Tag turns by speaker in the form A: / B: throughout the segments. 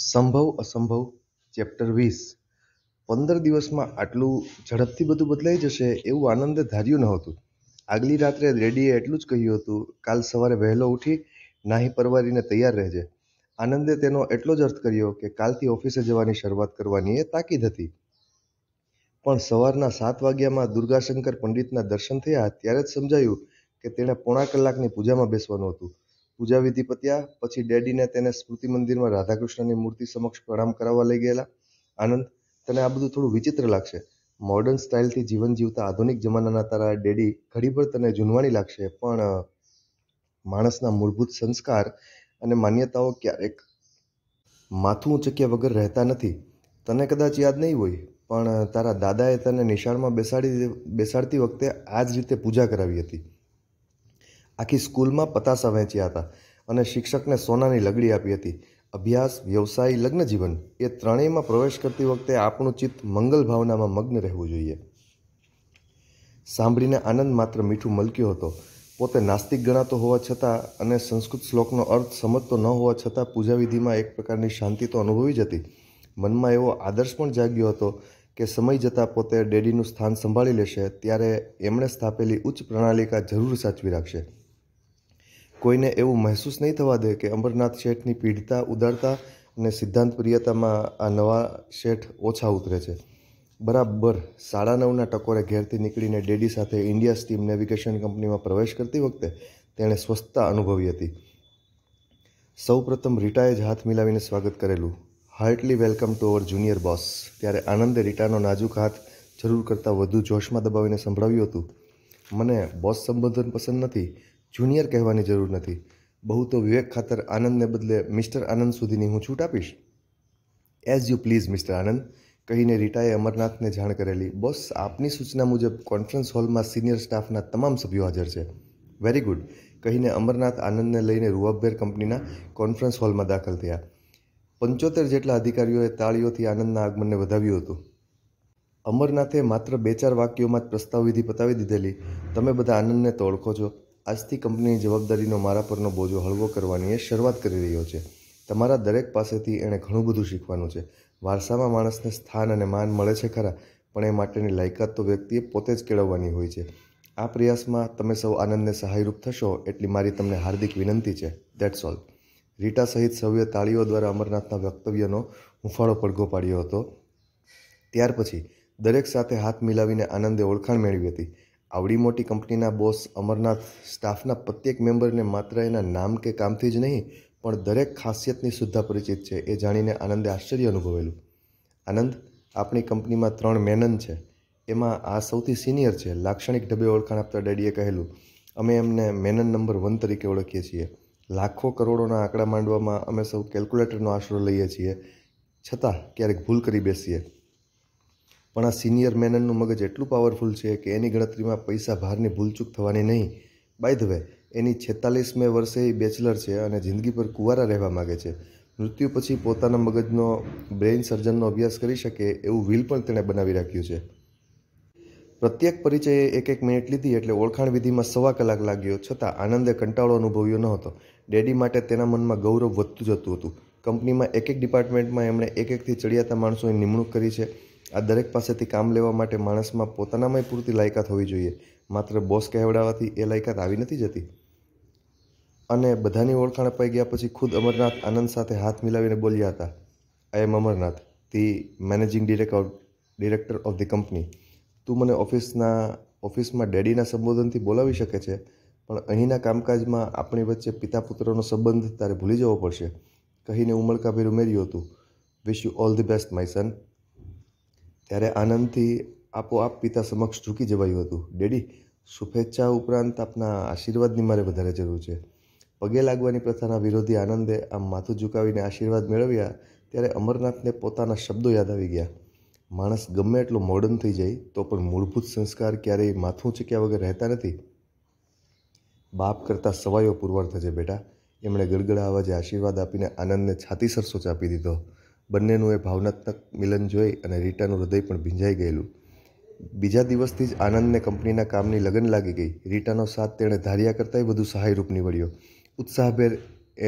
A: સંભવ અસંભવ ચેપ્ટર વીસ પંદર દિવસમાં આટલું ઝડપથી બધું બદલાઈ જશે એવું આનંદે ધાર્યું નહોતું આગલી રાત્રે રેડીએ એટલું જ કહ્યું હતું કાલ સવારે વહેલો ઉઠી નાહી પરવારીને તૈયાર રહેજે આનંદે તેનો એટલો જ અર્થ કર્યો કે કાલથી ઓફિસે જવાની શરૂઆત કરવાની એ તાકીદ હતી પણ સવારના સાત વાગ્યામાં દુર્ગાશંકર પંડિતના દર્શન થયા ત્યારે જ સમજાયું કે તેણે પોણા કલાકની પૂજામાં બેસવાનું હતું પૂજા વિધિ પત્યા પછી ડેડીને તેને સ્મૃતિ મંદિરમાં રાધાકૃષ્ણની મૂર્તિ સમક્ષ પ્રણામ કરાવવા લઈ ગયેલા આનંદ તને આ બધું થોડું વિચિત્ર લાગશે મોર્ડન સ્ટાઇલથી જીવન જીવતા આધુનિક જમાનાના તારા ડેડી ઘડીભર તને જૂનવાણી લાગશે પણ માણસના મૂળભૂત સંસ્કાર અને માન્યતાઓ ક્યારેક માથું ઉંચક્યા વગર રહેતા નથી તને કદાચ યાદ નહીં હોય પણ તારા દાદાએ તને નિશાળમાં બેસાડી બેસાડતી વખતે આ જ રીતે પૂજા કરાવી હતી આખી સ્કૂલમાં પતાસા વહેંચ્યા હતા અને શિક્ષકને સોનાની લગડી આપી હતી અભ્યાસ વ્યવસાય લગ્ન જીવન એ ત્રણેયમાં પ્રવેશ કરતી વખતે આપણું ચિત્ત મંગલ ભાવનામાં મગ્ન રહેવું જોઈએ સાંભળીને આનંદ માત્ર મીઠું મલક્યો હતો પોતે નાસ્તિક ગણાતો હોવા છતાં અને સંસ્કૃત શ્લોકનો અર્થ સમજતો ન હોવા છતાં પૂજાવિધિમાં એક પ્રકારની શાંતિ તો અનુભવી જ હતી મનમાં એવો આદર્શ પણ જાગ્યો હતો કે સમય જતાં પોતે ડેડીનું સ્થાન સંભાળી લેશે ત્યારે એમણે સ્થાપેલી ઉચ્ચ પ્રણાલિકા જરૂર સાચવી રાખશે કોઈને એવું મહેસૂસ નહીં થવા દે કે અમરનાથ શેઠની પીડતા ઉદારતા અને સિદ્ધાંત પ્રિયતામાં આ નવા શેઠ ઓછા ઉતરે છે બરાબર સાડા નવના ટકોરે ઘેરથી નીકળીને ડેડી સાથે ઇન્ડિયા સ્ટીમ નેવિગેશન કંપનીમાં પ્રવેશ કરતી વખતે તેણે સ્વસ્થતા અનુભવી હતી સૌપ્રથમ રીટાએ જ હાથ મિલાવીને સ્વાગત કરેલું heartily welcome to our junior boss ત્યારે આનંદે રીટાનો નાજુક હાથ જરૂર કરતાં વધુ જોશમાં દબાવીને સંભળાવ્યું હતું મને બોસ સંબોધન પસંદ નથી જુનિયર કહેવાની જરૂર નથી બહુ તો વિવેક ખાતર આનંદને બદલે મિસ્ટર આનંદ સુધીની હું છૂટ આપીશ as you please mister Anand કહીને રીટાએ અમરનાથને જાણ કરેલી બોસ આપની સૂચના મુજબ કોન્ફરન્સ હોલમાં સિનિયર સ્ટાફના તમામ સભ્યો હાજર છે વેરી ગુડ કહીને અમરનાથ આનંદને લઈને રૂવાબેર કંપનીના કોન્ફરન્સ હોલમાં દાખલ થયા પંચોતેર જેટલા અધિકારીઓએ તાળીઓથી આનંદના આગમનને વધાવ્યું હતું અમરનાથે માત્ર બે ચાર વાક્યોમાં જ પ્રસ્તાવ વિધિ પતાવી દીધેલી તમે બધા આનંદને તો ઓળખો છો આજથી કંપનીની જવાબદારીનો મારા પરનો બોજો હળવો કરવાની એ શરૂઆત કરી રહ્યો છે તમારા દરેક પાસેથી એણે ઘણું બધું શીખવાનું છે વારસામાં માણસને સ્થાન અને માન મળે છે ખરા પણ એ માટેની લાયકાત તો વ્યક્તિએ પોતે જ કેળવવાની હોય છે આ પ્રયાસમાં તમે સૌ આનંદને સહાયરૂપ થશો એટલી મારી તમને હાર્દિક વિનંતી છે દેટ્સ ઓલ રીટા સહિત સૌએ તાળીઓ દ્વારા અમરનાથના વક્તવ્યનો હુંફાળો પડઘો પાડ્યો હતો ત્યાર પછી દરેક સાથે હાથ મિલાવીને આનંદે ઓળખાણ મેળવી હતી આવડી મોટી કંપનીના બોસ અમરનાથ સ્ટાફના પ્રત્યેક મેમ્બરને માત્ર એના નામ કે કામથી જ નહીં પણ દરેક ખાસિયતની સુદ્ધા પરિચિત છે એ જાણીને આનંદે આશ્ચર્ય અનુભવેલું આનંદ આપણી કંપનીમાં ત્રણ મેનન છે એમાં આ સૌથી સિનિયર છે લાક્ષણિક ઢબે ઓળખાણ આપતા ડેડીએ કહેલું અમે એમને મેનન નંબર વન તરીકે ઓળખીએ છીએ લાખો કરોડોના આંકડા માંડવામાં અમે સૌ કેલ્ક્યુલેટરનો આશરો લઈએ છીએ છતાં ક્યારેક ભૂલ કરી બેસીએ પણ આ સિનિયર મેનનનું મગજ એટલું પાવરફુલ છે કે એની ગણતરીમાં પૈસા ભારની ભૂલચૂક થવાની નહીં બાય ધ વે એની છેતાલીસમે વર્ષે એ બેચલર છે અને જિંદગી પર કુવારા રહેવા માગે છે મૃત્યુ પછી પોતાના મગજનો બ્રેઇન સર્જનનો અભ્યાસ કરી શકે એવું વિલ પણ તેણે બનાવી રાખ્યું છે પ્રત્યેક પરિચયે એક એક મિનિટ લીધી એટલે ઓળખાણ વિધિમાં સવા કલાક લાગ્યો છતાં આનંદે કંટાળો અનુભવ્યો ન હતો ડેડી માટે તેના મનમાં ગૌરવ વધતું જતું હતું કંપનીમાં એક એક ડિપાર્ટમેન્ટમાં એમણે એક એકથી ચડિયાતા માણસોની નિમણૂક કરી છે આ દરેક પાસેથી કામ લેવા માટે માણસમાં પોતાનામાંય પૂરતી લાયકાત હોવી જોઈએ માત્ર બોસ કહેવડાવવાથી એ લાયકાત આવી નથી જતી અને બધાની ઓળખાણ અપાઈ ગયા પછી ખુદ અમરનાથ આનંદ સાથે હાથ મિલાવીને બોલ્યા હતા I am Amarnath the managing director director of the company તું મને ઓફિસના ઓફિસમાં ડેડીના સંબોધનથી બોલાવી શકે છે પણ અહીંના કામકાજમાં આપણી વચ્ચે પિતા પુત્રનો સંબંધ તારે ભૂલી જવો પડશે કહીને ઉમળકાભેર ઉમેર્યું હતું wish you all the best my son ત્યારે આનંદથી આપોઆપ પિતા સમક્ષ ઝૂકી જવાયું હતું ડેડી શુભેચ્છા ઉપરાંત આપના આશીર્વાદની મારે વધારે જરૂર છે પગે લાગવાની પ્રથાના વિરોધી આનંદે આમ માથું ઝુકાવીને આશીર્વાદ મેળવ્યા ત્યારે અમરનાથને પોતાના શબ્દો યાદ આવી ગયા માણસ ગમે એટલો મોડર્ન થઈ જાય તો પણ મૂળભૂત સંસ્કાર ક્યારેય માથું ચક્યા વગર રહેતા નથી બાપ કરતાં સવાયો પુરવાર થશે બેટા એમણે ગડગડા અવાજે આશીર્વાદ આપીને આનંદને છાતી સરસો ચાપી દીધો બંનેનું એ ભાવનાત્મક મિલન જોઈ અને રીટાનું હૃદય પણ ભીંજાઈ ગયેલું બીજા દિવસથી જ આનંદને કંપનીના કામની લગન લાગી ગઈ રીટાનો સાથ તેણે ધાર્યા કરતાંય વધુ સહાયરૂપ નીવડ્યો ઉત્સાહભેર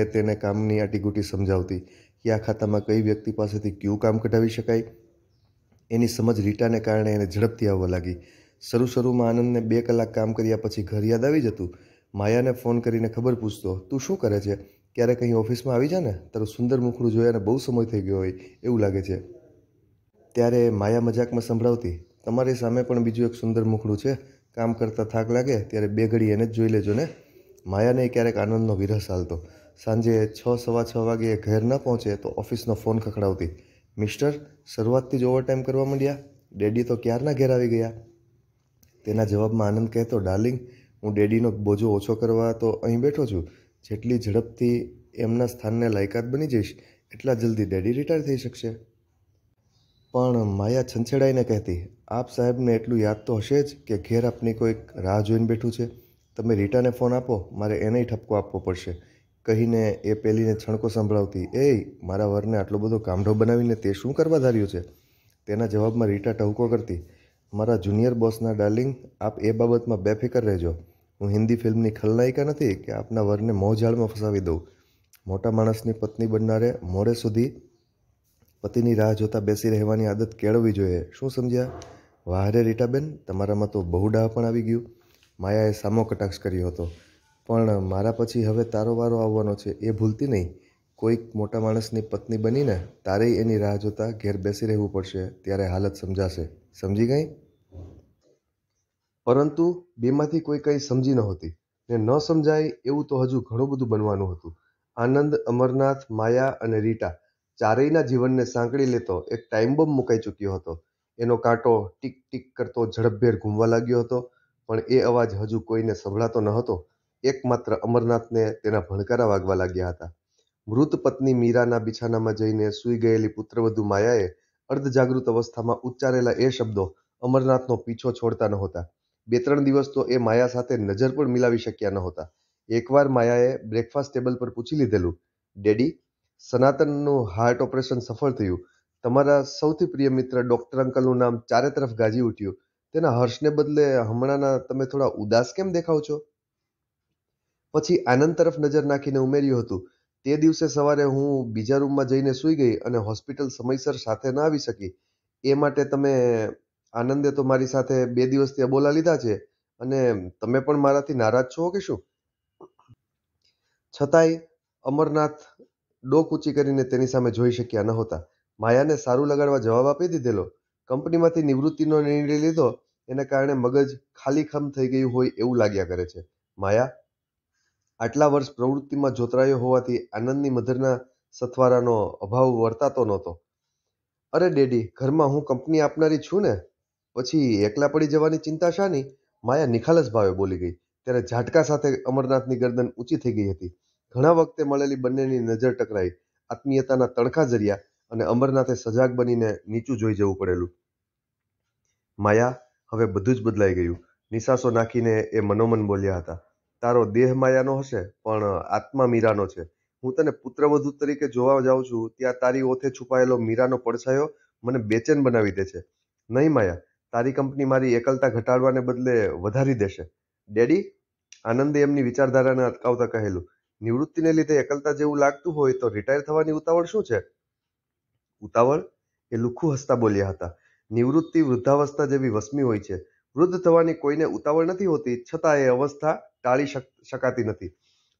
A: એ તેને કામની આટીગુટી સમજાવતી કે આ ખાતામાં કઈ વ્યક્તિ પાસેથી કયું કામ કઢાવી શકાય એની સમજ રીટાને કારણે એને ઝડપથી આવવા લાગી શરૂ શરૂમાં આનંદને બે કલાક કામ કર્યા પછી ઘર યાદ આવી જતું માયાને ફોન કરીને ખબર પૂછતો તું શું કરે છે ક્યારેક અહીં ઓફિસમાં આવી જાય ને તારું સુંદર મુખડું જોયાને બહુ સમય થઈ ગયો હોય એવું લાગે છે ત્યારે માયા મજાકમાં સંભળાવતી તમારી સામે પણ બીજું એક સુંદર મુખડું છે કામ કરતાં થાક લાગે ત્યારે બે ઘડી એને જ જોઈ લેજો ને માયાને ક્યારેક આનંદનો વિરહ ચાલતો સાંજે છ સવા છ વાગે ઘેર ન પહોંચે તો ઓફિસનો ફોન ખખડાવતી મિસ્ટર શરૂઆતથી જ ઓવરટાઈમ કરવા માંડ્યા ડેડી તો ક્યારના ઘેર આવી ગયા તેના જવાબમાં આનંદ કહેતો ડાર્લિંગ હું ડેડીનો બોજો ઓછો કરવા તો અહીં બેઠો છું જેટલી ઝડપથી એમના સ્થાનને લાયકાત બની જઈશ એટલા જલ્દી ડેડી રિટાયર થઈ શકશે પણ માયા છંછેડાઈને કહેતી આપ સાહેબને એટલું યાદ તો હશે જ કે ઘેર આપની કોઈક રાહ જોઈને બેઠું છે તમે રીટાને ફોન આપો મારે એને ઠપકો આપવો પડશે કહીને એ પેલીને છણકો સંભળાવતી એ મારા વરને આટલો બધો કામઢો બનાવીને તે શું કરવા ધાર્યું છે તેના જવાબમાં રીટા ટહુકો કરતી મારા જુનિયર બોસના ડાર્લિંગ આપ એ બાબતમાં બેફિકર રહેજો હું હિન્દી ફિલ્મની ખલનાયિકા નથી કે આપના વરને મોહજાળમાં ફસાવી દઉં મોટા માણસની પત્ની બનનારે મોડે સુધી પતિની રાહ જોતાં બેસી રહેવાની આદત કેળવવી જોઈએ શું સમજ્યા વાહરે રીટાબેન તમારામાં તો બહુ ડાહ પણ આવી ગયું માયાએ સામો કટાક્ષ કર્યો હતો પણ મારા પછી હવે તારો વારો આવવાનો છે એ ભૂલતી નહીં કોઈક મોટા માણસની પત્ની બનીને તારે એની રાહ જોતાં ઘેર બેસી રહેવું પડશે ત્યારે હાલત સમજાશે સમજી ગઈ પરંતુ બેમાંથી કોઈ કંઈ સમજી નહોતી ને ન સમજાય એવું તો હજુ ઘણું બધું બનવાનું હતું આનંદ અમરનાથ માયા અને રીટા ચારેયના જીવનને સાંકળી લેતો એક ટાઈમ બોમ્બ મુકાઈ ચૂક્યો હતો એનો કાંટો ટીક ટીક કરતો ઝડપભેર ઘૂમવા લાગ્યો હતો પણ એ અવાજ હજુ કોઈને સંભળાતો ન હતો એકમાત્ર અમરનાથને તેના ભણકારા વાગવા લાગ્યા હતા મૃત પત્ની મીરાના બિછાનામાં જઈને સૂઈ ગયેલી પુત્રવધુ માયાએ અર્ધજાગૃત અવસ્થામાં ઉચ્ચારેલા એ શબ્દો અમરનાથનો પીછો છોડતા નહોતા બે ત્રણ દિવસ તો એ માયા સાથે નજર પણ મિલાવી શક્યા નહોતા એકવાર માયાએ બ્રેકફાસ્ટ ટેબલ પર પૂછી લીધેલું ડેડી સનાતનનું હાર્ટ ઓપરેશન સફળ થયું તમારા સૌથી પ્રિય મિત્ર ડૉક્ટર અંકલનું નામ ચારે તરફ ગાજી ઉઠ્યું તેના હર્ષને બદલે હમણાંના તમે થોડા ઉદાસ કેમ દેખાવ છો પછી આનંદ તરફ નજર નાખીને ઉમેર્યું હતું તે દિવસે સવારે હું બીજા રૂમમાં જઈને સૂઈ ગઈ અને હોસ્પિટલ સમયસર સાથે ન આવી શકી એ માટે તમે આનંદે તો મારી સાથે બે દિવસથી બોલા લીધા છે અને તમે પણ મારાથી નારાજ છો કે શું છતાંય અમરનાથ ડોક ઊંચી કરીને તેની સામે જોઈ શક્યા નહોતા માયાને સારું લગાડવા જવાબ આપી દીધેલો કંપનીમાંથી નિવૃત્તિનો નિર્ણય લીધો એને કારણે મગજ ખાલી થઈ ગયું હોય એવું લાગ્યા કરે છે માયા આટલા વર્ષ પ્રવૃત્તિમાં જોતરાયો હોવાથી આનંદની મધરના સથવારાનો અભાવ વર્તાતો નહોતો અરે ડેડી ઘરમાં હું કંપની આપનારી છું ને પછી એકલા પડી જવાની ચિંતા શાની માયા નિખાલસ ભાવે બોલી ગઈ ત્યારે ઝાટકા સાથે અમરનાથની ગરદન ઊંચી થઈ ગઈ હતી ઘણા વખતે મળેલી બંનેની નજર ટકરાઈ આત્મીયતાના તણખા જર્યા અને અમરનાથે સજાગ બનીને નીચું જોઈ જવું પડેલું માયા હવે બધું જ બદલાઈ ગયું નિશાસો નાખીને એ મનોમન બોલ્યા હતા તારો દેહ માયાનો હશે પણ આત્મા મીરાનો છે હું તને પુત્રવધુ તરીકે જોવા જાઉં છું ત્યાં તારી ઓથે છુપાયેલો મીરાનો પડછાયો મને બેચેન બનાવી દે છે નહીં માયા તારી કંપની મારી એકલતા ઘટાડવાને બદલે વધારી દેશે ડેડી આનંદે એમની વિચારધારાને અટકાવતા કહેલું નિવૃત્તિને લીધે એકલતા જેવું લાગતું હોય તો રિટાયર થવાની ઉતાવળ શું છે ઉતાવળ એ લુખું હસતા બોલ્યા હતા નિવૃત્તિ વૃદ્ધાવસ્થા જેવી વસમી હોય છે વૃદ્ધ થવાની કોઈને ઉતાવળ નથી હોતી છતાં એ અવસ્થા ટાળી શકાતી નથી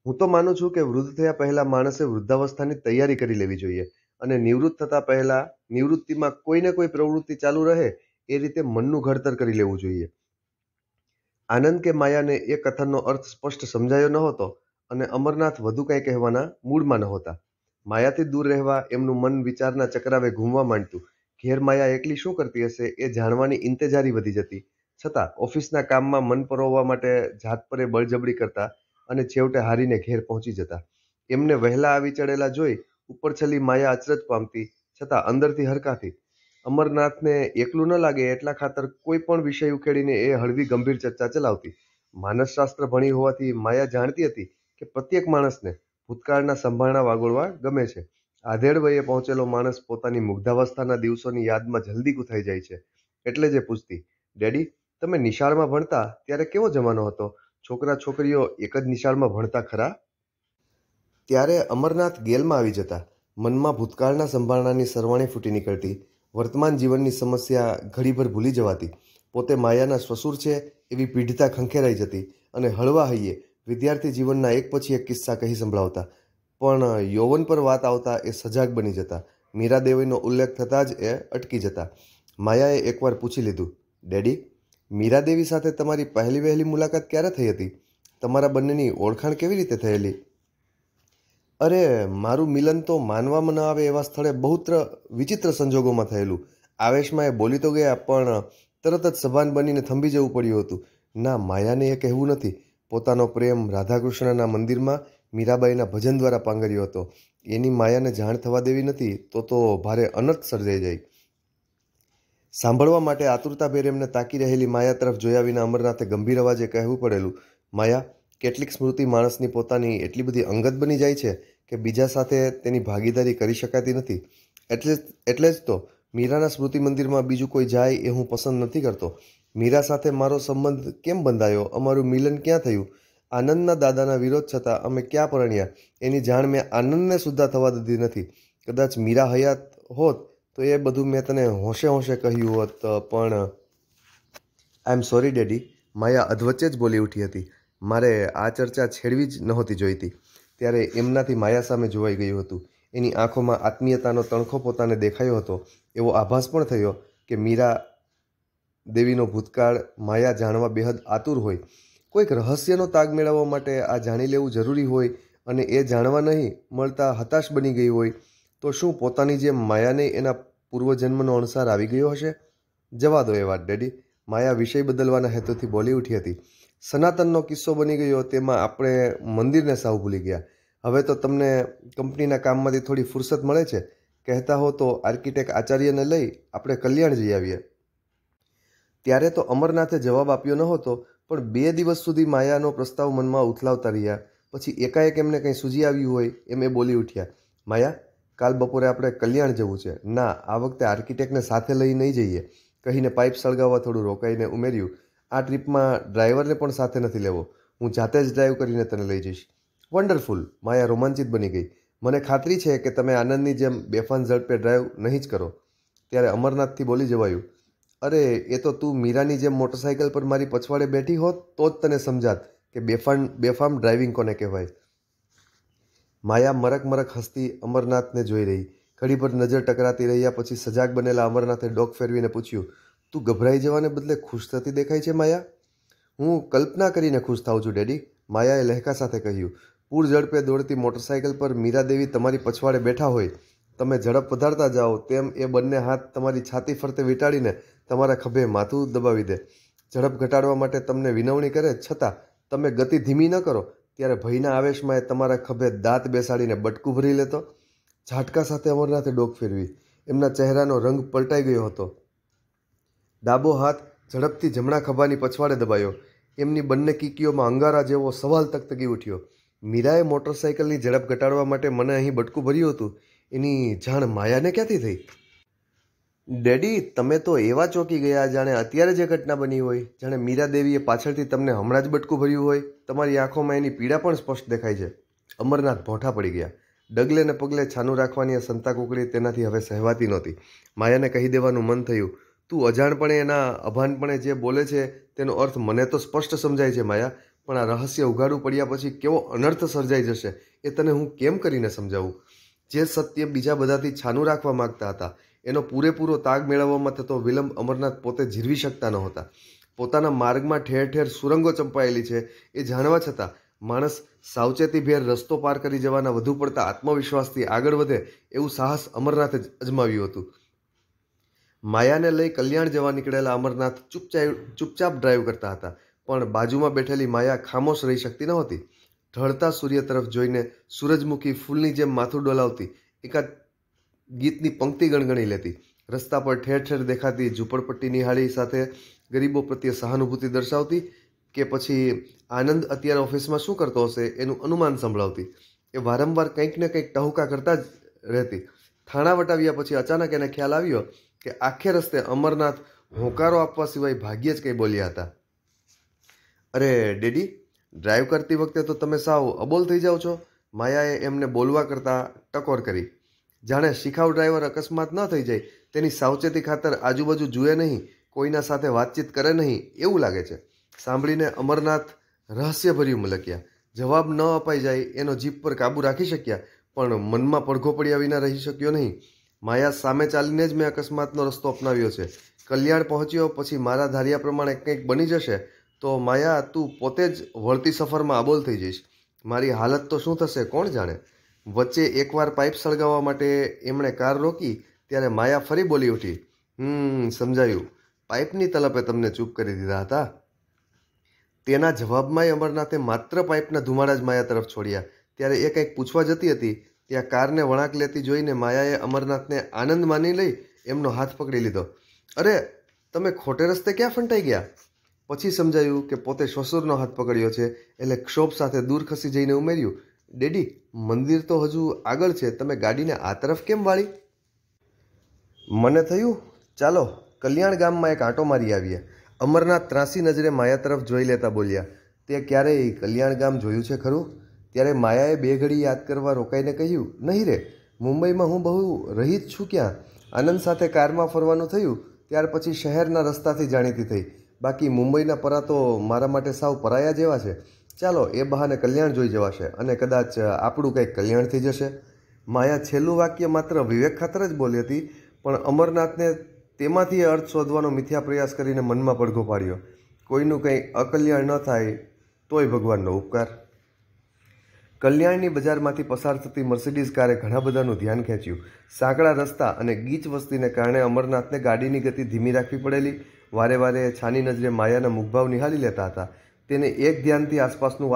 A: હું તો માનું છું કે વૃદ્ધ થયા પહેલા માણસે વૃદ્ધાવસ્થાની તૈયારી કરી લેવી જોઈએ અને નિવૃત્ત થતા પહેલા નિવૃત્તિમાં કોઈને કોઈ પ્રવૃત્તિ ચાલુ રહે એ રીતે મનનું ઘડતર કરી લેવું જોઈએ આનંદ કે માયાને એ કથનનો અર્થ સ્પષ્ટ સમજાયો ન હતો અને અમરનાથ વધુ કંઈ કહેવાના મૂડમાં નહોતા માયાથી દૂર રહેવા એમનું મન વિચારના ચક્રાવે ઘૂમવા માંડતું ઘેર માયા એકલી શું કરતી હશે એ જાણવાની ઇંતજારી વધી જતી છતાં ઓફિસના કામમાં મન પરોવવા માટે જાત પરે એ કરતા અને છેવટે હારીને ઘેર પહોંચી જતા એમને વહેલા આવી ચડેલા જોઈ ઉપર છેલ્લી માયા અચરજ પામતી છતાં અંદરથી હરકાતી અમરનાથને એકલું ન લાગે એટલા ખાતર કોઈ પણ વિષય ઉખેડીને એ હળવી ગંભીર ચર્ચા ચલાવતી માનસશાસ્ત્ર ભણી હોવાથી માયા જાણતી હતી કે પ્રત્યેક માણસને ભૂતકાળના સંભાળના વાગોળવા ગમે છે આધેડ વયે પહોંચેલો માણસ પોતાની મુગ્ધાવસ્થાના દિવસોની યાદમાં જલ્દી ગૂંથાઈ જાય છે એટલે જ એ પૂછતી ડેડી તમે નિશાળમાં ભણતા ત્યારે કેવો જમાનો હતો છોકરા છોકરીઓ એક જ નિશાળમાં ભણતા ખરા ત્યારે અમરનાથ ગેલમાં આવી જતા મનમાં ભૂતકાળના સંભાળણાની સરવાણી ફૂટી નીકળતી વર્તમાન જીવનની સમસ્યા ઘડીભર ભૂલી જવાતી પોતે માયાના શ્વસુર છે એવી પીઢતા ખંખેરાઈ જતી અને હળવા હૈયે વિદ્યાર્થી જીવનના એક પછી એક કિસ્સા કહી સંભળાવતા પણ યૌવન પર વાત આવતા એ સજાગ બની જતા મીરા દેવીનો ઉલ્લેખ થતાં જ એ અટકી જતા માયાએ એકવાર પૂછી લીધું ડેડી મીરાદેવી સાથે તમારી પહેલી વહેલી મુલાકાત ક્યારે થઈ હતી તમારા બંનેની ઓળખાણ કેવી રીતે થયેલી અરે મારું મિલન તો માનવામાં ન આવે એવા સ્થળે બહુત્ર વિચિત્ર સંજોગોમાં થયેલું આવેશમાં એ બોલી તો ગયા પણ તરત જ સભાન બનીને થંભી જવું પડ્યું હતું ના માયાને એ કહેવું નથી પોતાનો પ્રેમ રાધાકૃષ્ણના મંદિરમાં મીરાબાઈના ભજન દ્વારા પાંગર્યો હતો એની માયાને જાણ થવા દેવી નથી તો તો ભારે અનર્થ સર્જાઈ જાય સાંભળવા માટે આતુરતાભેર એમને તાકી રહેલી માયા તરફ જોયા વિના અમરનાથે ગંભીર અવાજે કહેવું પડેલું માયા કેટલીક સ્મૃતિ માણસની પોતાની એટલી બધી અંગત બની જાય છે કે બીજા સાથે તેની ભાગીદારી કરી શકાતી નથી એટલે એટલે જ તો મીરાના સ્મૃતિ મંદિરમાં બીજું કોઈ જાય એ હું પસંદ નથી કરતો મીરા સાથે મારો સંબંધ કેમ બંધાયો અમારું મિલન ક્યાં થયું આનંદના દાદાના વિરોધ છતાં અમે ક્યાં પરણ્યા એની જાણ મેં આનંદને સુદ્ધા થવા દીધી નથી કદાચ મીરા હયાત હોત તો એ બધું મેં તને હોંશે હોંશે કહ્યું હોત પણ આઈ એમ સોરી ડેડી માયા અધવચ્ચે જ બોલી ઉઠી હતી મારે આ ચર્ચા છેડવી જ નહોતી જોઈતી ત્યારે એમનાથી માયા સામે જોવાઈ ગયું હતું એની આંખોમાં આત્મીયતાનો તણખો પોતાને દેખાયો હતો એવો આભાસ પણ થયો કે મીરા દેવીનો ભૂતકાળ માયા જાણવા બેહદ આતુર હોય કોઈક રહસ્યનો તાગ મેળવવા માટે આ જાણી લેવું જરૂરી હોય અને એ જાણવા નહીં મળતા હતાશ બની ગઈ હોય તો શું પોતાની જે માયાને એના પૂર્વજન્મનો અણસાર આવી ગયો હશે જવા દો એ વાત ડેડી માયા વિષય બદલવાના હેતુથી બોલી ઉઠી હતી સનાતનનો કિસ્સો બની ગયો તેમાં આપણે મંદિરને સાવ ભૂલી ગયા હવે તો તમને કંપનીના કામમાંથી થોડી ફુરસત મળે છે કહેતા હો તો આર્કિટેક આચાર્યને લઈ આપણે કલ્યાણ જઈ આવીએ ત્યારે તો અમરનાથે જવાબ આપ્યો ન હતો પણ બે દિવસ સુધી માયાનો પ્રસ્તાવ મનમાં ઉથલાવતા રહ્યા પછી એકાએક એમને કંઈ સૂજી આવ્યું હોય એમ એ બોલી ઉઠ્યા માયા કાલ બપોરે આપણે કલ્યાણ જવું છે ના આ વખતે આર્કિટેક્ટને સાથે લઈ નહીં જઈએ કહીને પાઇપ સળગાવવા થોડું રોકાઈને ઉમેર્યું આ ટ્રીપમાં ડ્રાઈવરને પણ સાથે નથી લેવો હું જાતે જ ડ્રાઈવ કરીને તને લઈ જઈશ વન્ડરફુલ માયા રોમાંચિત બની ગઈ મને ખાતરી છે કે તમે આનંદની જેમ બેફાન ઝડપે ડ્રાઈવ નહીં જ કરો ત્યારે અમરનાથથી બોલી જવાયું અરે એ તો તું મીરાની જેમ મોટરસાઇકલ પર મારી પછવાડે બેઠી હોત તો જ તને સમજાત કે બેફાન બેફામ ડ્રાઇવિંગ કોને કહેવાય માયા મરક મરક હસતી અમરનાથને જોઈ રહી ઘડી પર નજર ટકરાતી રહ્યા પછી સજાગ બનેલા અમરનાથે ડોગ ફેરવીને પૂછ્યું તું ગભરાઈ જવાને બદલે ખુશ થતી દેખાય છે માયા હું કલ્પના કરીને ખુશ થાઉં છું ડેડી માયાએ લહેકા સાથે કહ્યું પૂર ઝડપે દોડતી મોટરસાઇકલ પર મીરાદેવી તમારી પછવાડે બેઠા હોય તમે ઝડપ વધારતા જાઓ તેમ એ બંને હાથ તમારી છાતી ફરતે વીંટાળીને તમારા ખભે માથું દબાવી દે ઝડપ ઘટાડવા માટે તમને વિનવણી કરે છતાં તમે ગતિ ધીમી ન કરો ત્યારે ભયના આવેશમાં એ તમારા ખભે દાંત બેસાડીને બટકું ભરી લેતો ઝાટકા સાથે અમરનાથે ડોક ફેરવી એમના ચહેરાનો રંગ પલટાઈ ગયો હતો ડાબો હાથ ઝડપથી જમણા ખભાની પછવાડે દબાયો એમની બંને કીકીઓમાં અંગારા જેવો સવાલ તકતકી ઉઠ્યો મીરાએ મોટરસાઇકલની ઝડપ ઘટાડવા માટે મને અહીં બટકું ભર્યું હતું એની જાણ માયાને ક્યાંથી થઈ ડેડી તમે તો એવા ચોંકી ગયા જાણે અત્યારે જે ઘટના બની હોય જાણે મીરા દેવીએ પાછળથી તમને હમણાં જ બટકું ભર્યું હોય તમારી આંખોમાં એની પીડા પણ સ્પષ્ટ દેખાય છે અમરનાથ ભોંઠા પડી ગયા ડગલે ને પગલે છાનું રાખવાની આ સંતા કુકડી તેનાથી હવે સહેવાતી નહોતી માયાને કહી દેવાનું મન થયું તું અજાણપણે એના અભાનપણે જે બોલે છે તેનો અર્થ મને તો સ્પષ્ટ સમજાય છે માયા પણ આ રહસ્ય ઉઘાડું પડ્યા પછી કેવો અનર્થ સર્જાઈ જશે એ તને હું કેમ કરીને સમજાવું જે સત્ય બીજા બધાથી છાનું રાખવા માગતા હતા એનો પૂરેપૂરો તાગ મેળવવામાં થતો વિલંબ અમરનાથ પોતે જીરવી શકતા નહોતા પોતાના માર્ગમાં ઠેર ઠેર સુરંગો ચંપાયેલી છે એ જાણવા છતાં માણસ સાવચેતીભેર રસ્તો પાર કરી જવાના વધુ પડતા આત્મવિશ્વાસથી આગળ વધે એવું સાહસ અમરનાથે જ અજમાવ્યું હતું માયાને લઈ કલ્યાણ જવા નીકળેલા અમરનાથ ચૂપચાપ ચૂપચાપ ડ્રાઈવ કરતા હતા પણ બાજુમાં બેઠેલી માયા ખામોશ રહી શકતી નહોતી ઢળતા સૂર્ય તરફ જોઈને સૂરજમુખી ફૂલની જેમ માથું ડોલાવતી એકાદ ગીતની પંક્તિ ગણગણી લેતી રસ્તા પર ઠેર ઠેર દેખાતી ઝૂંપડપટ્ટી નિહાળી સાથે ગરીબો પ્રત્યે સહાનુભૂતિ દર્શાવતી કે પછી આનંદ અત્યારે ઓફિસમાં શું કરતો હશે એનું અનુમાન સંભળાવતી એ વારંવાર કંઈક ને કંઈક ટહુકા કરતા જ રહેતી થાણા વટાવ્યા પછી અચાનક એને ખ્યાલ આવ્યો કે આખે રસ્તે અમરનાથ હોંકારો આપવા સિવાય ભાગ્યે જ કંઈ બોલ્યા હતા અરે ડેડી ડ્રાઈવ કરતી વખતે તો તમે સાવ અબોલ થઈ જાઓ છો માયાએ એમને બોલવા કરતાં ટકોર કરી જાણે શિખાઉ ડ્રાઈવર અકસ્માત ન થઈ જાય તેની સાવચેતી ખાતર આજુબાજુ જુએ નહીં કોઈના સાથે વાતચીત કરે નહીં એવું લાગે છે સાંભળીને અમરનાથ રહસ્યભર્યું મલક્યા જવાબ ન અપાઈ જાય એનો જીભ પર કાબુ રાખી શક્યા પણ મનમાં પડઘો પડ્યા વિના રહી શક્યો નહીં માયા સામે ચાલીને જ મેં અકસ્માતનો રસ્તો અપનાવ્યો છે કલ્યાણ પહોંચ્યો પછી મારા ધાર્યા પ્રમાણે કંઈક બની જશે તો માયા તું પોતે જ વળતી સફરમાં આબોલ થઈ જઈશ મારી હાલત તો શું થશે કોણ જાણે વચ્ચે એકવાર પાઇપ સળગાવવા માટે એમણે કાર રોકી ત્યારે માયા ફરી બોલી ઉઠી હમ સમજાયું પાઇપની તલપે તમને ચૂપ કરી દીધા હતા તેના જવાબમાંય અમરનાથે માત્ર પાઇપના ધુમાડા જ માયા તરફ છોડ્યા ત્યારે એ કંઈક પૂછવા જતી હતી ત્યાં કારને વળાંક લેતી જોઈને માયાએ અમરનાથને આનંદ માની લઈ એમનો હાથ પકડી લીધો અરે તમે ખોટે રસ્તે ક્યાં ફંટાઈ ગયા પછી સમજાયું કે પોતે શ્વસુરનો હાથ પકડ્યો છે એટલે ક્ષોભ સાથે દૂર ખસી જઈને ઉમેર્યું ડેડી મંદિર તો હજુ આગળ છે તમે ગાડીને આ તરફ કેમ વાળી મને થયું ચાલો કલ્યાણ ગામમાં એક આંટો મારી આવીએ અમરનાથ ત્રાસી નજરે માયા તરફ જોઈ લેતા બોલ્યા તે ક્યારેય કલ્યાણ ગામ જોયું છે ખરું ત્યારે માયાએ બે ઘડી યાદ કરવા રોકાઈને કહ્યું નહીં રે મુંબઈમાં હું બહુ રહી છું ક્યાં આનંદ સાથે કારમાં ફરવાનું થયું ત્યાર પછી શહેરના રસ્તાથી જાણીતી થઈ બાકી મુંબઈના પરા તો મારા માટે સાવ પરાયા જેવા છે ચાલો એ બહાને કલ્યાણ જોઈ જવાશે અને કદાચ આપણું કંઈક કલ્યાણ થઈ જશે માયા છેલ્લું વાક્ય માત્ર વિવેક ખાતર જ બોલી હતી પણ અમરનાથને તેમાંથી અર્થ શોધવાનો મિથ્યા પ્રયાસ કરીને મનમાં પડઘો પાડ્યો કોઈનું કંઈ અકલ્યાણ ન થાય તોય ભગવાનનો ઉપકાર કલ્યાણની બજારમાંથી પસાર થતી મર્સિડીઝ કારે ઘણા બધાનું ધ્યાન ખેંચ્યું સાંકડા રસ્તા અને ગીચ વસ્તીને કારણે અમરનાથને ગાડીની ગતિ ધીમી રાખવી પડેલી વારે વારે છાની નજરે માયાના મુખભાવ નિહાળી લેતા હતા તેને એક ધ્યાનથી આસપાસનું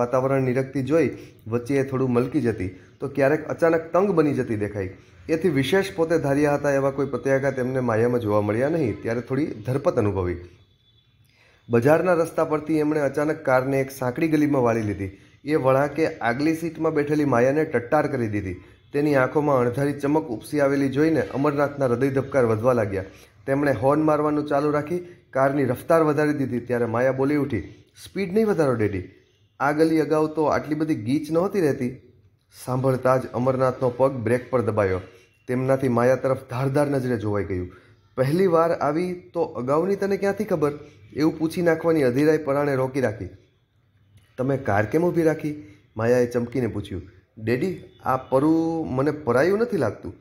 A: વાતાવરણ નિરખતી જોઈ વચ્ચે એ થોડું મલકી જતી તો ક્યારેક અચાનક તંગ બની જતી દેખાઈ એથી વિશેષ પોતે ધાર્યા હતા એવા કોઈ પ્રત્યાઘાત એમને માયામાં જોવા મળ્યા નહીં ત્યારે થોડી ધરપત અનુભવી બજારના રસ્તા પરથી એમણે અચાનક કારને એક સાંકડી ગલીમાં વાળી લીધી એ વળાંકે આગલી સીટમાં બેઠેલી માયાને ટટ્ટાર કરી દીધી તેની આંખોમાં અણધારી ચમક ઉપસી આવેલી જોઈને અમરનાથના હૃદય ધબકાર વધવા લાગ્યા તેમણે હોર્ન મારવાનું ચાલુ રાખી કારની રફતાર વધારી દીધી ત્યારે માયા બોલી ઉઠી સ્પીડ નહીં વધારો ડેડી આ ગલી અગાઉ તો આટલી બધી ગીચ નહોતી રહેતી સાંભળતા જ અમરનાથનો પગ બ્રેક પર દબાયો તેમનાથી માયા તરફ ધારધાર નજરે જોવાઈ ગયું પહેલી વાર આવી તો અગાઉની તને ક્યાંથી ખબર એવું પૂછી નાખવાની અધિરાય પરાણે રોકી રાખી તમે કાર કેમ ઊભી રાખી માયાએ ચમકીને પૂછ્યું ડેડી આ પરુ મને પરાયું નથી લાગતું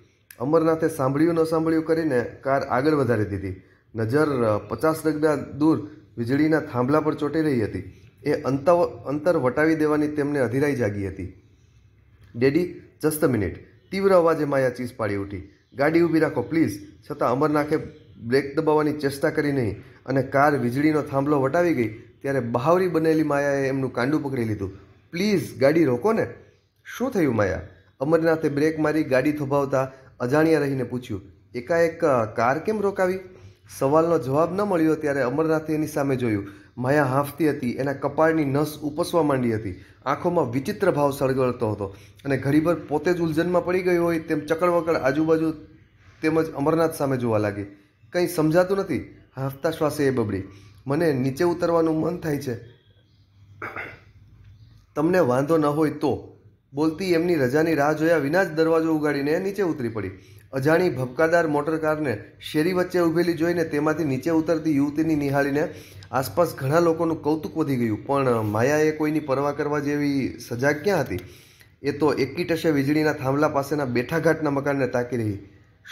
A: અમરનાથે સાંભળ્યું ન સાંભળ્યું કરીને કાર આગળ વધારી દીધી નજર પચાસ ડગલા દૂર વીજળીના થાંભલા પર ચોંટી રહી હતી એ અંતવ અંતર વટાવી દેવાની તેમને અધિરાઈ જાગી હતી ડેડી જસ્ટ અ મિનિટ તીવ્ર અવાજે માયા ચીસ પાડી ઉઠી ગાડી ઊભી રાખો પ્લીઝ છતાં અમરનાથે બ્રેક દબાવવાની ચેષ્ટા કરી નહીં અને કાર વીજળીનો થાંભલો વટાવી ગઈ ત્યારે બહાવરી બનેલી માયાએ એમનું કાંડું પકડી લીધું પ્લીઝ ગાડી રોકો ને શું થયું માયા અમરનાથે બ્રેક મારી ગાડી થોભાવતા અજાણ્યા રહીને પૂછ્યું એકાએક કાર કેમ રોકાવી સવાલનો જવાબ ન મળ્યો ત્યારે અમરનાથે એની સામે જોયું માયા હાંફતી હતી એના કપાળની નસ ઉપસવા માંડી હતી આંખોમાં વિચિત્ર ભાવ સળગળતો હતો અને ઘડીભર પોતે જ ઉલઝનમાં પડી ગઈ હોય તેમ ચકડવકડ આજુબાજુ તેમજ અમરનાથ સામે જોવા લાગી કંઈ સમજાતું નથી હાંફતા શ્વાસે એ બબડી મને નીચે ઉતરવાનું મન થાય છે તમને વાંધો ન હોય તો બોલતી એમની રજાની રાહ જોયા વિના જ દરવાજો ઉગાડીને નીચે ઉતરી પડી અજાણી ભપકાદાર મોટરકારને શેરી વચ્ચે ઊભેલી જોઈને તેમાંથી નીચે ઉતરતી યુવતીની નિહાળીને આસપાસ ઘણા લોકોનું કૌતુક વધી ગયું પણ માયાએ કોઈની પરવા કરવા જેવી સજા ક્યાં હતી એ તો એકી ટશે વીજળીના થાંભલા પાસેના બેઠાઘાટના મકાનને તાકી રહી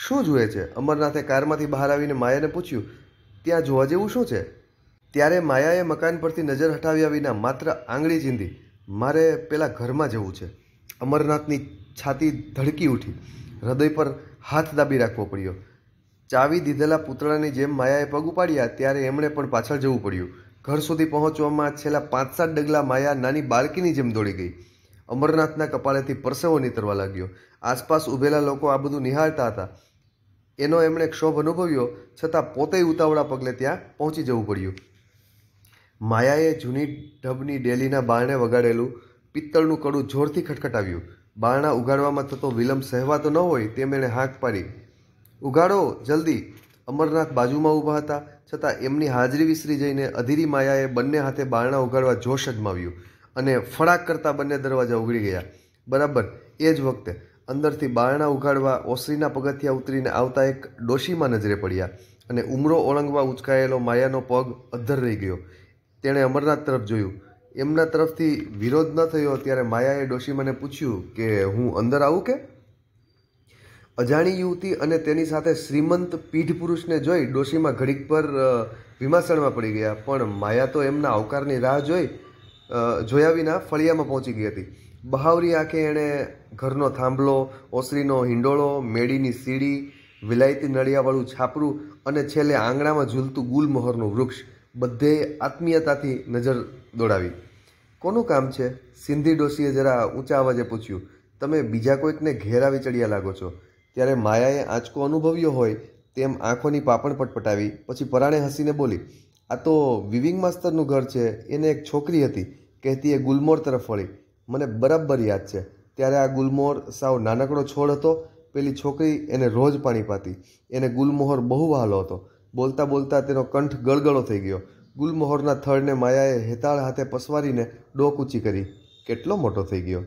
A: શું જુએ છે અમરનાથે કારમાંથી બહાર આવીને માયાને પૂછ્યું ત્યાં જોવા જેવું શું છે ત્યારે માયાએ મકાન પરથી નજર હટાવ્યા વિના માત્ર આંગળી ચીંધી મારે પેલા ઘરમાં જવું છે અમરનાથની છાતી ધડકી ઉઠી હૃદય પર હાથ દાબી રાખવો પડ્યો ચાવી દીધેલા પૂતળાની જેમ માયાએ પગ ઉપાડ્યા ત્યારે એમણે પણ પાછળ જવું પડ્યું ઘર સુધી પહોંચવામાં છેલ્લા પાંચ સાત ડગલા માયા નાની બાળકીની જેમ દોડી ગઈ અમરનાથના કપાળેથી પરસેવો નીતરવા લાગ્યો આસપાસ ઊભેલા લોકો આ બધું નિહાળતા હતા એનો એમણે ક્ષોભ અનુભવ્યો છતાં પોતે ઉતાવળા પગલે ત્યાં પહોંચી જવું પડ્યું માયાએ જૂની ઢબની ડેલીના બારણે વગાડેલું પિત્તળનું કડું જોરથી ખટખટાવ્યું બારણા ઉગાડવામાં થતો વિલંબ સહેવાતો ન હોય તેમ એણે હાંક પાડી ઉગાડો જલ્દી અમરનાથ બાજુમાં ઊભા હતા છતાં એમની હાજરી વિસરી જઈને અધીરી માયાએ બંને હાથે બારણા ઉગાડવા જોશ અજમાવ્યું અને ફળાક કરતા બંને દરવાજા ઉઘડી ગયા બરાબર એ જ વખતે અંદરથી બારણા ઉગાડવા ઓસરીના પગથિયા ઉતરીને આવતા એક ડોશીમાં નજરે પડ્યા અને ઉમરો ઓળંગવા ઉચકાયેલો માયાનો પગ અધ્ધર રહી ગયો તેણે અમરનાથ તરફ જોયું એમના તરફથી વિરોધ ન થયો ત્યારે માયાએ ડોશીમાને પૂછ્યું કે હું અંદર આવું કે અજાણી યુવતી અને તેની સાથે શ્રીમંત પીઢ પુરુષને જોઈ ડોશીમાં ઘડીક પર વિમાસણમાં પડી ગયા પણ માયા તો એમના આવકારની રાહ જોઈ જોયા વિના ફળિયામાં પહોંચી ગઈ હતી બહાવરી આંખે એણે ઘરનો થાંભલો ઓસરીનો હિંડોળો મેડીની સીડી વિલાયતી નળિયાવાળું છાપરું અને છેલ્લે આંગણામાં ઝૂલતું ગુલમોહરનું વૃક્ષ બધે આત્મીયતાથી નજર દોડાવી કોનું કામ છે સિંધી ડોશીએ જરા ઊંચા અવાજે પૂછ્યું તમે બીજા કોઈકને ઘેરાવી ચડ્યા લાગો છો ત્યારે માયાએ આંચકો અનુભવ્યો હોય તેમ આંખોની પાપણ પટપટાવી પછી પરાણે હસીને બોલી આ તો વિવિંગ માસ્તરનું ઘર છે એને એક છોકરી હતી કહેતી એ ગુલમોર તરફ વળી મને બરાબર યાદ છે ત્યારે આ ગુલમોર સાવ નાનકડો છોડ હતો પેલી છોકરી એને રોજ પાણી પાતી એને ગુલમોહર બહુ વહાલો હતો બોલતા બોલતા તેનો કંઠ ગળગળો થઈ ગયો ગુલમહોરના થડને માયાએ હેતાળ હાથે પસવારીને ડોક ઊંચી કરી કેટલો મોટો થઈ ગયો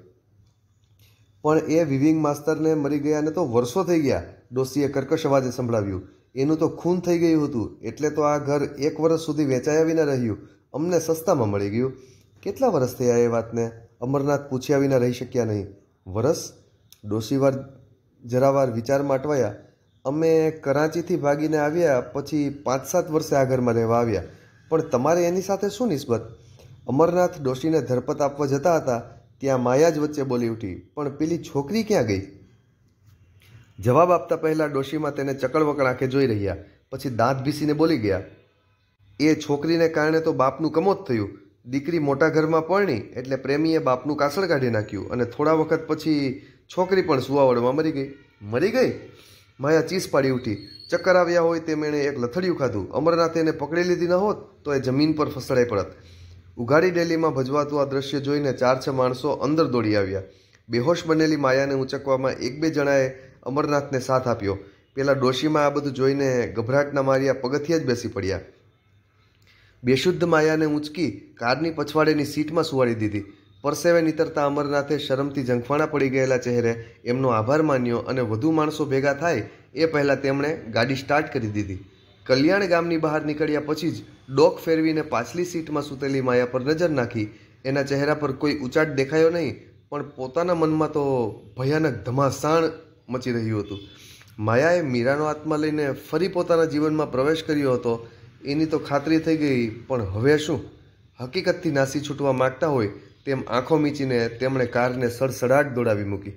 A: પણ એ વિવિંગ માસ્તરને મરી ગયાને તો વર્ષો થઈ ગયા ડોસીએ કર્કશ અવાજે સંભળાવ્યું એનું તો ખૂન થઈ ગયું હતું એટલે તો આ ઘર એક વર્ષ સુધી વેચાયા વિના રહ્યું અમને સસ્તામાં મળી ગયું કેટલા વર્ષ થયા એ વાતને અમરનાથ પૂછ્યા વિના રહી શક્યા નહીં વરસ ડોશીવાર જરાવાર વિચાર માટવાયા અમે કરાંચીથી ભાગીને આવ્યા પછી પાંચ સાત વર્ષે આ ઘરમાં રહેવા આવ્યા પણ તમારે એની સાથે શું નિસ્બત અમરનાથ ડોશીને ધરપત આપવા જતા હતા ત્યાં માયા જ વચ્ચે બોલી ઉઠી પણ પેલી છોકરી ક્યાં ગઈ જવાબ આપતા પહેલાં ડોશીમાં તેને ચકળવકળ આંખે જોઈ રહ્યા પછી દાંત ભીસીને બોલી ગયા એ છોકરીને કારણે તો બાપનું કમોત થયું દીકરી મોટા ઘરમાં પરણી એટલે પ્રેમીએ બાપનું કાસળ કાઢી નાખ્યું અને થોડા વખત પછી છોકરી પણ સુવાવડમાં મરી ગઈ મરી ગઈ માયા ચીસ પાડી ઉઠી ચક્કર આવ્યા હોય તેમ એણે એક લથડિયું ખાધું અમરનાથે એને પકડી લીધી ન હોત તો એ જમીન પર ફસડે પડત ઉઘાડી ડેલીમાં ભજવાતું આ દ્રશ્ય જોઈને ચાર છ માણસો અંદર દોડી આવ્યા બેહોશ બનેલી માયાને ઊંચકવામાં એક બે જણાએ અમરનાથને સાથ આપ્યો પેલા ડોશીમાં આ બધું જોઈને ગભરાટના માર્યા પગથિયે જ બેસી પડ્યા બેશુદ્ધ માયાને ઊંચકી કારની પછવાડેની સીટમાં સુવાડી દીધી પરસેવે નીતરતા અમરનાથે શરમથી ઝંખવાણા પડી ગયેલા ચહેરે એમનો આભાર માન્યો અને વધુ માણસો ભેગા થાય એ પહેલાં તેમણે ગાડી સ્ટાર્ટ કરી દીધી કલ્યાણ ગામની બહાર નીકળ્યા પછી જ ડોક ફેરવીને પાછલી સીટમાં સૂતેલી માયા પર નજર નાખી એના ચહેરા પર કોઈ ઉચાટ દેખાયો નહીં પણ પોતાના મનમાં તો ભયાનક ધમાસાણ મચી રહ્યું હતું માયાએ મીરાનો આત્મા લઈને ફરી પોતાના જીવનમાં પ્રવેશ કર્યો હતો એની તો ખાતરી થઈ ગઈ પણ હવે શું હકીકતથી નાસી છૂટવા માગતા હોય તેમ આંખો મીચીને તેમણે કારને સડસડાટ દોડાવી મૂકી